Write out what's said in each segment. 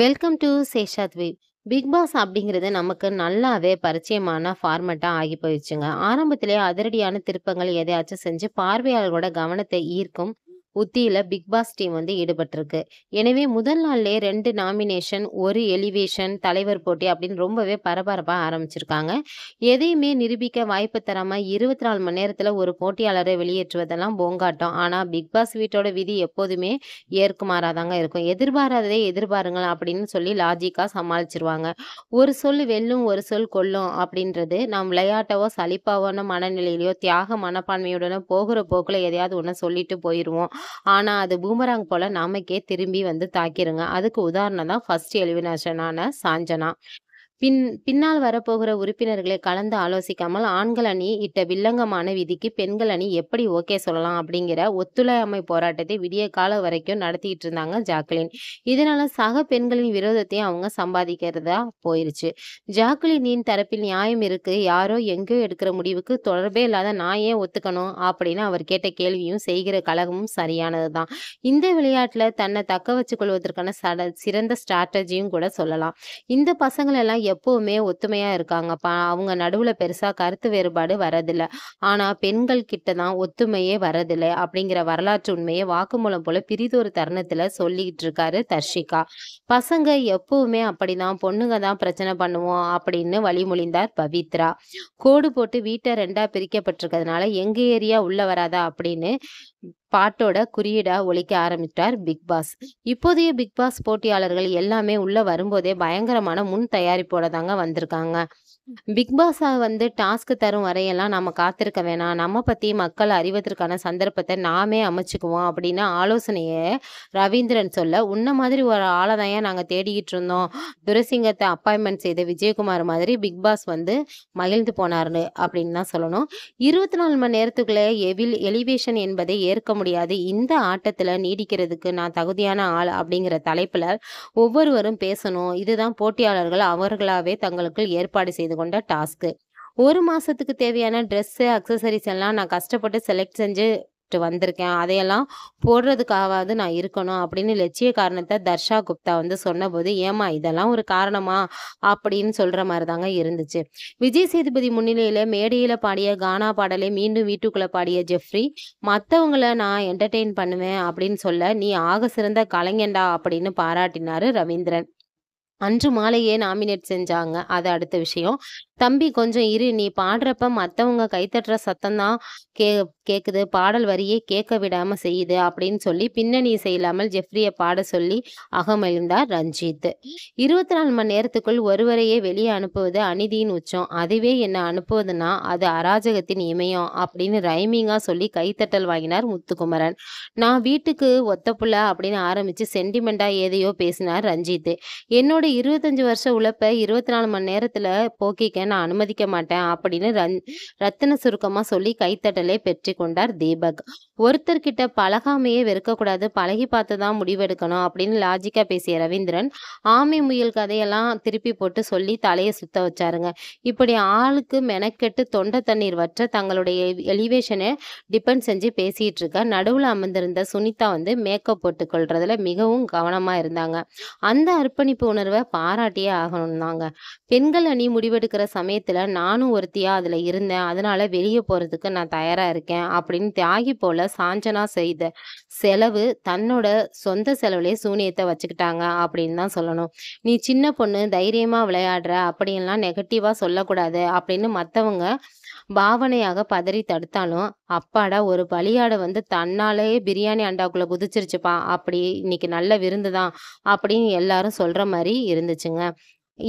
welcome to சேஷாத்வீப் Bigg Boss அப்படிங்கிறது நமக்கு நல்லாவே பரிச்சயமான ஃபார்மெட்டாக ஆகி போயிடுச்சுங்க ஆரம்பத்திலே அதிரடியான திருப்பங்கள் எதையாச்சும் செஞ்சு பார்வையாளர்களோட கவனத்தை ஈர்க்கும் உத்தியில் பிக் பாஸ் டீம் வந்து ஈடுபட்டிருக்கு எனவே முதல் நாள்லேயே ரெண்டு நாமினேஷன் ஒரு எலிவேஷன் தலைவர் போட்டி அப்படின்னு ரொம்பவே பரபரப்பாக ஆரம்பிச்சிருக்காங்க எதையுமே நிரூபிக்க வாய்ப்பு தராமல் இருபத்தி நாலு மணி நேரத்தில் ஒரு போட்டியாளரை வெளியேற்றுவதெல்லாம் போங்காட்டம் ஆனால் பிக் பாஸ் வீட்டோட விதி எப்போதுமே ஏற்குமாறாதாங்க இருக்கும் எதிர்பாராததே எதிர்பாருங்கள் அப்படின்னு சொல்லி லாஜிக்காக சமாளிச்சிருவாங்க ஒரு சொல் வெல்லும் ஒரு சொல் கொல்லும் அப்படின்றது நாம் விளையாட்டவோ சளிப்பாவோன்னு மனநிலையிலையோ தியாக மனப்பான்மையுடனோ போகிற போக்கில் எதையாவது ஒன்று சொல்லிட்டு போயிடுவோம் ஆனால் அது பூமராங் போல் நமக்கே திரும்பி வந்து தாக்கிடுங்க அதுக்கு உதாரணம் தான் ஃபஸ்ட் எலிவினேஷனான சாஞ்சனா பின் பின்னால் வரப்போகிற உறுப்பினர்களை கலந்து ஆலோசிக்காமல் ஆண்கள் அணி இட்ட வில்லங்கமான விதிக்கு பெண்கள் அணி எப்படி ஓகே சொல்லலாம் அப்படிங்கிற ஒத்துழையாமை போராட்டத்தை விடிய காலம் வரைக்கும் நடத்திக்கிட்டு இருந்தாங்க ஜாக்லின் இதனால சக பெண்களின் விரோதத்தையும் அவங்க சம்பாதிக்கிறதா போயிருச்சு ஜாக்லினின் தரப்பில் நியாயம் இருக்கு யாரோ எங்கேயோ எடுக்கிற முடிவுக்கு தொடர்பே இல்லாத நான் ஏன் ஒத்துக்கணும் அப்படின்னு அவர் கேட்ட கேள்வியும் செய்கிற கழகமும் சரியானதுதான் இந்த விளையாட்டுல தன்னை தக்க வச்சு கொள்வதற்கான சிறந்த ஸ்ட்ராட்டஜியும் கூட சொல்லலாம் இந்த பசங்களெல்லாம் எப்பவுமே ஒத்துமையா இருக்காங்க அவங்க நடுவுல பெருசா கருத்து வேறுபாடு வரதில்ல ஆனா பெண்கள் கிட்ட தான் ஒத்துமையே வரதில்லை அப்படிங்கிற வரலாற்று உண்மையை வாக்குமூலம் போல பிரிதொரு தருணத்துல சொல்லிக்கிட்டு இருக்காரு தர்ஷிகா பசங்க எப்பவுமே அப்படிதான் பொண்ணுங்க தான் பிரச்சனை பண்ணுவோம் அப்படின்னு வழிமொழிந்தார் பவித்ரா கோடு போட்டு வீட்டை ரெண்டா பிரிக்கப்பட்டிருக்கிறதுனால எங்க ஏரியா உள்ள வராதா அப்படின்னு பாட்டோட குறியீடா ஒழிக்க ஆரம்பித்தார் பிக் பாஸ் இப்போதைய பிக் பாஸ் போட்டியாளர்கள் எல்லாமே உள்ள வரும்போதே பயங்கரமான முன் தயாரிப்போட தாங்க வந்திருக்காங்க பிக் பாஸை வந்து டாஸ்க் தரும் வரையெல்லாம் நம்ம காத்திருக்க வேணாம் நம்ம பற்றி மக்கள் அறிவதற்கான சந்தர்ப்பத்தை நாமே அமைச்சுக்குவோம் அப்படின்னு ஆலோசனையை ரவீந்திரன் சொல்ல உன்ன மாதிரி ஒரு ஆளை தான் நாங்கள் தேடிக்கிட்டு இருந்தோம் துரசிங்கத்தை அப்பாயின்மெண்ட் செய்த விஜயகுமார் மாதிரி பிக் பாஸ் வந்து மகிழ்ந்து போனார்னு அப்படின்னு தான் சொல்லணும் இருபத்தி நாலு மணி நேரத்துக்குள்ளே எவில் எலிவேஷன் என்பதை ஏ ஏற்க முடியாது இந்த ஆட்டத்தில் நீடிக்கிறதுக்கு நான் தகுதியான ஆள் அப்படிங்கிற தலைப்பில் ஒவ்வொருவரும் பேசணும் இதுதான் போட்டியாளர்கள் அவர்களாகவே தங்களுக்கு ஏற்பாடு செய்து கொண்ட டாஸ்க்கு ஒரு மாதத்துக்கு தேவையான ட்ரெஸ்ஸு அக்சசரிஸ் எல்லாம் நான் கஷ்டப்பட்டு செலக்ட் செஞ்சு வந்திருக்கேன் அதையெல்லாம் போடுறதுக்காவது நான் இருக்கணும் அப்படின்னு லட்சிய காரணத்தை தர்ஷா குப்தா வந்து சொன்னபோது ஏமா இதெல்லாம் ஒரு காரணமா அப்படின்னு சொல்கிற மாதிரி தாங்க இருந்துச்சு விஜய் சேதுபதி முன்னிலையில் மேடையில் பாடிய கானா பாடலை மீண்டும் வீட்டுக்குள்ளே பாடிய ஜெஃப்ரி மற்றவங்கள நான் என்டர்டெயின் பண்ணுவேன் அப்படின்னு சொல்ல நீ ஆக சிறந்த கலைஞண்டா அப்படின்னு பாராட்டினாரு ரவீந்திரன் அன்று மாலையே நாமினேட் செஞ்சாங்க அது அடுத்த விஷயம் தம்பி கொஞ்சம் இரு நீ பாடுறப்ப மற்றவங்க கைத்தட்டுற சத்தம் தான் கே கேட்குது பாடல் வரியே கேட்க விடாமல் செய்யுது அப்படின்னு சொல்லி பின்னணி செய்யலாமல் ஜெஃப்ரியை பாட சொல்லி அகமழிந்தார் ரஞ்சித் இருபத்தி நாலு மணி நேரத்துக்குள் ஒருவரையே வெளியே அனுப்புவது அநீதியின் உச்சம் அதுவே என்னை அனுப்புவதுன்னா அது அராஜகத்தின் இமயம் அப்படின்னு ரைமிங்காக சொல்லி கைத்தட்டல் வாங்கினார் முத்துக்குமரன் நான் வீட்டுக்கு ஒத்தப்புல அப்படின்னு ஆரம்பித்து சென்டிமெண்ட்டாக எதையோ பேசினார் ரஞ்சித் என்னோட இருபத்தஞ்சு வருஷம் உழைப்ப இருபத்தி நாலு மணி நேரத்தில் போக்கிக்க நான் அனுமதிக்க மாட்டேன் அப்படின்னு ரன் ரத்தின சுருக்கமாக சொல்லி கைத்தட்டலை பெற்றி கொண்டார் தீபக் ஒருத்தர்கிட்ட பழகாமையே வெறுக்கக்கூடாது பழகி பார்த்து தான் முடிவெடுக்கணும் அப்படின்னு லாஜிக்காக பேசிய ரவீந்திரன் ஆமை முயல் கதையெல்லாம் திருப்பி போட்டு சொல்லி தலையை சுத்த வச்சாருங்க இப்படி ஆளுக்கு மெனக்கெட்டு தொண்டை தண்ணீர் வற்ற தங்களுடைய எலிவேஷனை டிபெண்ட் செஞ்சு பேசிகிட்டு இருக்க நடுவில் அமர்ந்திருந்த சுனிதா வந்து மேக்கப் போட்டுக்கொள்றதுல மிகவும் கவனமாக இருந்தாங்க அந்த அர்ப்பணிப்பு உணர்வு உணர்வை பாராட்டியே ஆகணும் தாங்க பெண்கள் அணி முடிவெடுக்கிற சமயத்தில் நானும் ஒருத்தியாக அதில் இருந்தேன் அதனால் வெளியே போகிறதுக்கு நான் தயாராக இருக்கேன் அப்படின்னு தியாகி போல் சாஞ்சனா செய்த செலவு தன்னோட சொந்த செலவுலேயே சூனியத்தை வச்சுக்கிட்டாங்க அப்படின்னு தான் சொல்லணும் நீ சின்ன பொண்ணு தைரியமாக விளையாடுற அப்படின்லாம் நெகட்டிவாக சொல்லக்கூடாது அப்படின்னு மற்றவங்க பாவனையாக பதறி தடுத்தாலும் அப்பாடா ஒரு பலியாடை வந்து தன்னாலேயே பிரியாணி அண்டாக்குள்ளே குதிச்சிருச்சுப்பா அப்படி இன்னைக்கு நல்ல விருந்து தான் அப்படின்னு எல்லாரும் சொல்கிற மாதிரி இருந்துச்சுங்க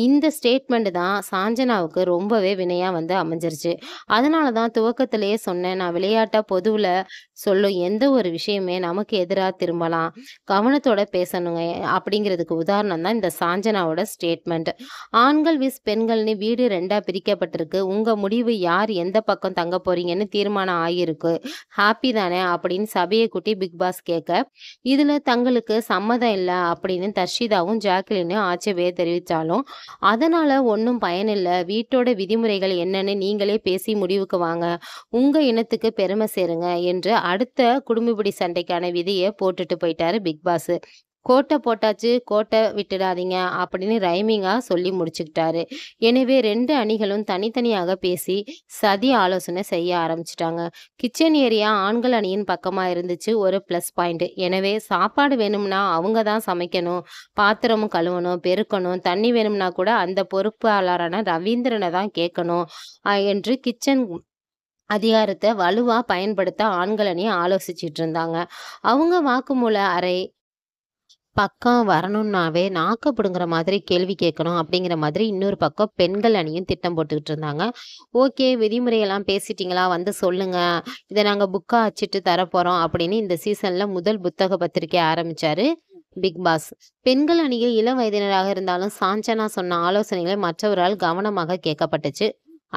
இந்த ஸ்டேட்மெண்ட் தான் சாஞ்சனாவுக்கு ரொம்பவே வினையாக வந்து அமைஞ்சிருச்சு அதனால தான் துவக்கத்திலேயே சொன்னேன் நான் விளையாட்டாக பொதுவில் சொல்லும் எந்த ஒரு விஷயமே நமக்கு எதிராக திரும்பலாம் கவனத்தோட பேசணுங்க அப்படிங்கிறதுக்கு உதாரணம் தான் இந்த சாஞ்சனாவோட ஸ்டேட்மெண்ட் ஆண்கள் விஸ் பெண்கள்னு வீடு ரெண்டாக பிரிக்கப்பட்டிருக்கு உங்கள் முடிவு யார் எந்த பக்கம் தங்க போறீங்கன்னு தீர்மானம் ஆகியிருக்கு ஹாப்பி தானே அப்படின்னு சபையை கூட்டி பிக் பாஸ் கேட்க இதில் தங்களுக்கு சம்மதம் இல்லை அப்படின்னு தர்ஷிதாவும் ஜாக்லினும் ஆட்சேபையை தெரிவித்தாலும் அதனால் ஒன்றும் பயனில்லை வீட்டோட விதிமுறைகள் என்னன்னு நீங்களே பேசி முடிவுக்கு வாங்க உங்கள் இனத்துக்கு பெருமை சேருங்க என்று அடுத்த குடும்பப்படி சண்டைக்கான விதியை போட்டுட்டு போயிட்டாரு பிக்பாஸ் கோட்டை போட்டாச்சு கோட்டை விட்டுடாதீங்க அப்படின்னு ரைமிங்காக சொல்லி முடிச்சுக்கிட்டாரு எனவே ரெண்டு அணிகளும் தனித்தனியாக பேசி சதி ஆலோசனை செய்ய ஆரம்பிச்சிட்டாங்க கிச்சன் ஏரியா ஆண்கள் அணியின் பக்கமாக இருந்துச்சு ஒரு ப்ளஸ் பாயிண்ட் எனவே சாப்பாடு வேணும்னா அவங்க தான் சமைக்கணும் பாத்திரமும் கழுவணும் பெருக்கணும் தண்ணி வேணும்னா கூட அந்த பொறுப்பாளரான ரவீந்திரனை தான் கேட்கணும் என்று கிச்சன் அதிகாரத்தை வலுவாக பயன்படுத்த ஆண்கள் அணி ஆலோசிச்சுட்டு இருந்தாங்க அவங்க வாக்குமூல அறை பக்கம் வரணும்னாவே நாக்க பிடுங்குற மாதிரி கேள்வி கேட்கணும் அப்படிங்கிற மாதிரி இன்னொரு பக்கம் பெண்கள் அணியும் திட்டம் போட்டுக்கிட்டு இருந்தாங்க ஓகே விதிமுறையெல்லாம் பேசிட்டீங்களா வந்து சொல்லுங்கள் இதை நாங்கள் புக்காக அச்சிட்டு தரப்போகிறோம் அப்படின்னு இந்த சீசனில் முதல் புத்தக பத்திரிகை ஆரம்பிச்சாரு பிக் பாஸ் பெண்கள் அணியில் இளம் வயதினராக இருந்தாலும் சாஞ்சனா சொன்ன ஆலோசனைகளை மற்றவரால் கவனமாக கேட்கப்பட்டுச்சு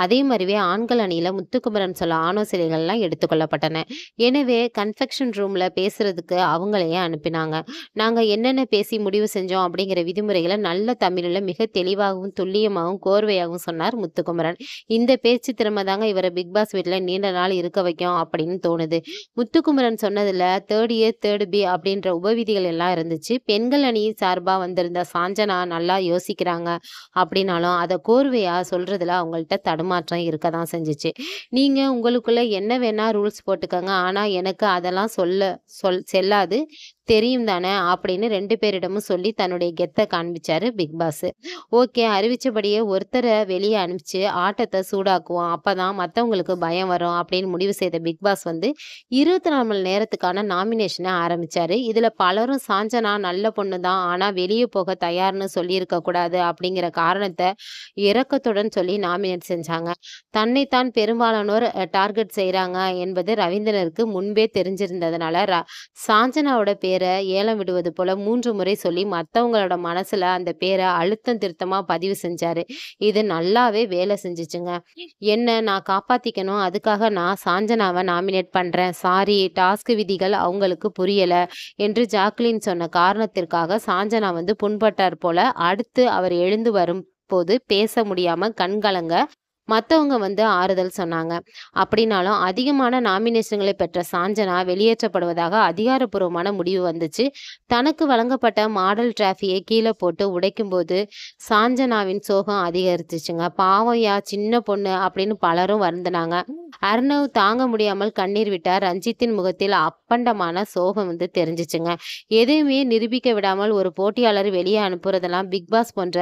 அதே மாதிரிவே ஆண்கள் அணியில் முத்துக்குமரன் சொல்ல ஆலோசனைகள்லாம் எடுத்துக்கொள்ளப்பட்டன எனவே கன்ஃபெக்ஷன் ரூமில் பேசுகிறதுக்கு அவங்களையே அனுப்பினாங்க நாங்கள் என்னென்ன பேசி முடிவு செஞ்சோம் அப்படிங்கிற விதிமுறைகளை நல்ல தமிழில் மிக தெளிவாகவும் துல்லியமாகவும் கோர்வையாகவும் சொன்னார் முத்துக்குமரன் இந்த பேச்சு திறமை தாங்க இவரை பிக் பாஸ் வீட்டில் நீண்ட நாள் இருக்க வைக்கும் அப்படின்னு தோணுது முத்துக்குமரன் சொன்னதில் தேர்ட் ஏ தேர்ட் பி அப்படின்ற உபவிதிகள் எல்லாம் இருந்துச்சு பெண்கள் அணி சார்பாக வந்திருந்த சாஞ்சனா நல்லா யோசிக்கிறாங்க அப்படின்னாலும் அதை கோர்வையாக சொல்கிறதுல அவங்கள்ட்ட தடுமாறு தடுமாற்றம் இருக்க தான் செஞ்சிச்சு நீங்கள் உங்களுக்குள்ளே என்ன வேணால் ரூல்ஸ் போட்டுக்கோங்க ஆனால் எனக்கு அதெல்லாம் சொல்ல சொல் செல்லாது தெரியும் தானே அப்படின்னு ரெண்டு பேரிடமும் சொல்லி தன்னுடைய கெத்தை காண்பிச்சாரு பிக் பாஸ் ஓகே அறிவிச்சபடியே ஒருத்தரை வெளியே அனுப்பிச்சு ஆட்டத்தை சூடாக்குவோம் அப்போதான் மற்றவங்களுக்கு பயம் வரும் அப்படின்னு முடிவு செய்த பிக் பாஸ் வந்து இருபத்தி நாலு மணி நேரத்துக்கான நாமினேஷனை ஆரம்பிச்சாரு இதுல பலரும் சாஞ்சனா நல்ல பொண்ணு தான் ஆனா வெளியே போக தயார்னு சொல்லியிருக்க கூடாது அப்படிங்கிற காரணத்தை இறக்கத்துடன் சொல்லி நாமினேட் செஞ்சாங்க தன்னைத்தான் பெரும்பாலானோர் டார்கெட் செய்யறாங்க என்பது ரவீந்திரனுக்கு முன்பே தெரிஞ்சிருந்ததுனால சாஞ்சனாவோட பேர் பேரை ஏலம் விடுவது போல மூன்று முறை சொல்லி மற்றவங்களோட மனசுல அந்த பேரை அழுத்தம் திருத்தமா பதிவு செஞ்சாரு இது நல்லாவே வேலை செஞ்சிச்சுங்க என்ன நான் காப்பாத்திக்கணும் அதுக்காக நான் சாஞ்சனாவை நாமினேட் பண்றேன் சாரி டாஸ்க் விதிகள் அவங்களுக்கு புரியல என்று ஜாக்லின் சொன்ன காரணத்திற்காக சாஞ்சனா வந்து புண்பட்டார் போல அடுத்து அவர் எழுந்து வரும் போது பேச முடியாம கண்கலங்க மற்றவங்க வந்து ஆறுதல் சொன்னாங்க அப்படின்னாலும் அதிகமான நாமினேஷன்களை பெற்ற சாஞ்சனா வெளியேற்றப்படுவதாக அதிகாரப்பூர்வமான முடிவு வந்துச்சு தனக்கு வழங்கப்பட்ட மாடல் டிராஃபியை கீழே போட்டு உடைக்கும் போது சாஞ்சனாவின் சோகம் அதிகரிச்சிச்சுங்க பாவையா சின்ன பொண்ணு அப்படின்னு பலரும் வருந்தினாங்க அர்ணவ் தாங்க முடியாமல் கண்ணீர் விட்டார் ரஞ்சித்தின் முகத்தில் அப்பண்டமான சோகம் வந்து தெரிஞ்சிச்சுங்க எதையுமே நிரூபிக்க விடாமல் ஒரு போட்டியாளர் வெளியே அனுப்புறதெல்லாம் பிக் பாஸ் போன்ற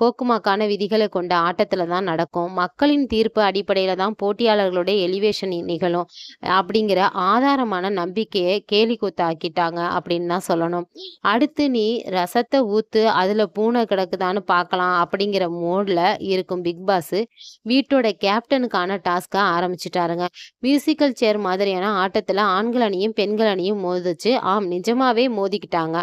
கோக்குமாக்கான விதிகளை கொண்ட ஆட்டத்துல தான் நடக்கும் மக்களின் தீர்ப்பு அடிப்படையில் தான் போட்டியாளர்களுடைய எலிவேஷன் நிகழும் அப்படிங்கிற ஆதாரமான நம்பிக்கையை கேலி கூத்தாக்கிட்டாங்க அப்படின்னு தான் சொல்லணும் அடுத்து நீ ரசத்தை ஊத்து அதில் பூனை கிடக்குதான்னு பார்க்கலாம் அப்படிங்கிற மோடில் இருக்கும் பிக் பாஸ் வீட்டோட கேப்டனுக்கான டாஸ்க்கை ஆரம்பிச்சிட்டாருங்க மியூசிக்கல் சேர் மாதிரியான ஆட்டத்தில் ஆண்கள் அணியும் பெண்கள் அணியும் மோதிச்சு ஆம் நிஜமாவே மோதிக்கிட்டாங்க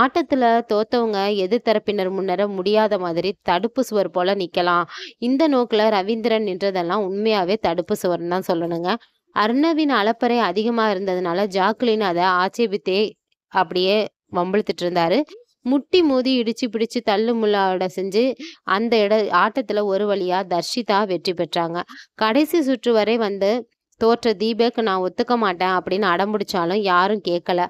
ஆட்டத்தில் தோத்தவங்க எதிர்த்தரப்பினர் முன்னர முடியாத மாதிரி தடுப்பு சுவர் போல நிற்கலாம் இந்த நோக்கில் ரவீந்திரன் நின்றதெல்லாம் உண்மையாகவே தடுப்பு சுவர்னு தான் சொல்லணுங்க அர்ணவின் அளப்பறை அதிகமாக இருந்ததுனால ஜாக்குலின் அதை ஆட்சேபித்தே அப்படியே வம்பிழுத்துட்டு இருந்தாரு முட்டி மோதி இடிச்சு பிடிச்சு தள்ளு முள்ளாவோட செஞ்சு அந்த இட ஆட்டத்துல ஒரு வழியா தர்ஷிதா வெற்றி பெற்றாங்க கடைசி சுற்று வரை வந்து தோற்ற தீபக் நான் ஒத்துக்க மாட்டேன் அப்படின்னு அடம்பிடிச்சாலும் யாரும் கேட்கல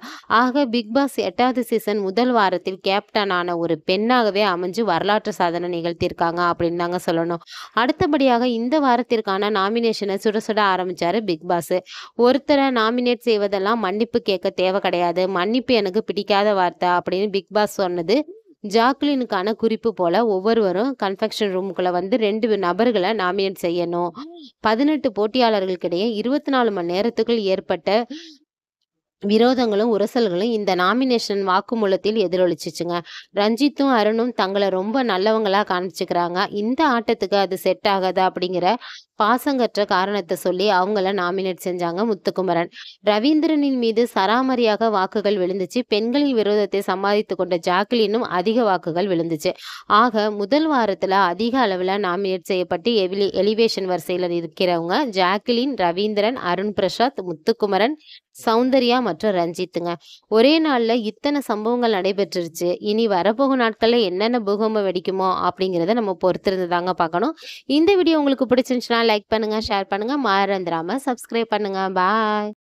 ஆக பிக் பாஸ் எட்டாவது சீசன் முதல் வாரத்தில் கேப்டனான ஒரு பெண்ணாகவே அமைஞ்சு வரலாற்று சாதனை நிகழ்த்தியிருக்காங்க அப்படின்னு தாங்க சொல்லணும் அடுத்தபடியாக இந்த வாரத்திற்கான நாமினேஷனை சுட சுட ஆரம்பித்தார் பிக் பாஸ் ஒருத்தரை நாமினேட் செய்வதெல்லாம் மன்னிப்பு கேட்க தேவை கிடையாது மன்னிப்பு எனக்கு பிடிக்காத வார்த்தை அப்படின்னு பிக் பாஸ் சொன்னது ஜாக்லினுக்கான குறிப்பு போல ஒவ்வொருவரும் கன்ஃபெக்ஷன் ரூமுக்குள்ள வந்து ரெண்டு நபர்களை நாமினேட் செய்யணும் பதினெட்டு போட்டியாளர்களுக்கிடையே இருபத்தி நாலு மணி நேரத்துக்குள் ஏற்பட்ட விரோதங்களும் உரசல்களும் இந்த நாமினேஷன் வாக்குமூலத்தில் எதிரொலிச்சிச்சுங்க ரஞ்சித்தும் அருணும் தங்களை ரொம்ப நல்லவங்களா காமிச்சுக்கிறாங்க இந்த ஆட்டத்துக்கு அது செட் ஆகாது அப்படிங்கிற பாசங்கற்ற காரணத்தை சொல்லி அவங்கள நாமினேட் செஞ்சாங்க முத்துக்குமரன் ரவீந்திரனின் மீது சராமரியாக வாக்குகள் விழுந்துச்சு பெண்களின் விரோதத்தை சம்பாதித்து கொண்ட ஜாக்லினும் அதிக வாக்குகள் விழுந்துச்சு ஆக முதல் வாரத்தில் அதிக அளவில் நாமினேட் செய்யப்பட்டு எவிலி எலிவேஷன் வரிசையில் இருக்கிறவங்க ஜாக்லின் ரவீந்திரன் அருண் பிரசாத் முத்துக்குமரன் சௌந்தர்யா மற்றும் ரஞ்சித்துங்க ஒரே நாளில் இத்தனை சம்பவங்கள் நடைபெற்றுருச்சு இனி வரப்போகும் நாட்களில் என்னென்ன பூகம்பம் வெடிக்குமோ அப்படிங்கிறத நம்ம பொறுத்திருந்து தாங்க பார்க்கணும் இந்த வீடியோ உங்களுக்கு பிடிச்சிருந்துச்சுன்னா லைக் பண்ணுங்கள் ஷேர் பண்ணுங்கள் மறந்துடாமல் சப்ஸ்கிரைப் பண்ணுங்கள் பாய்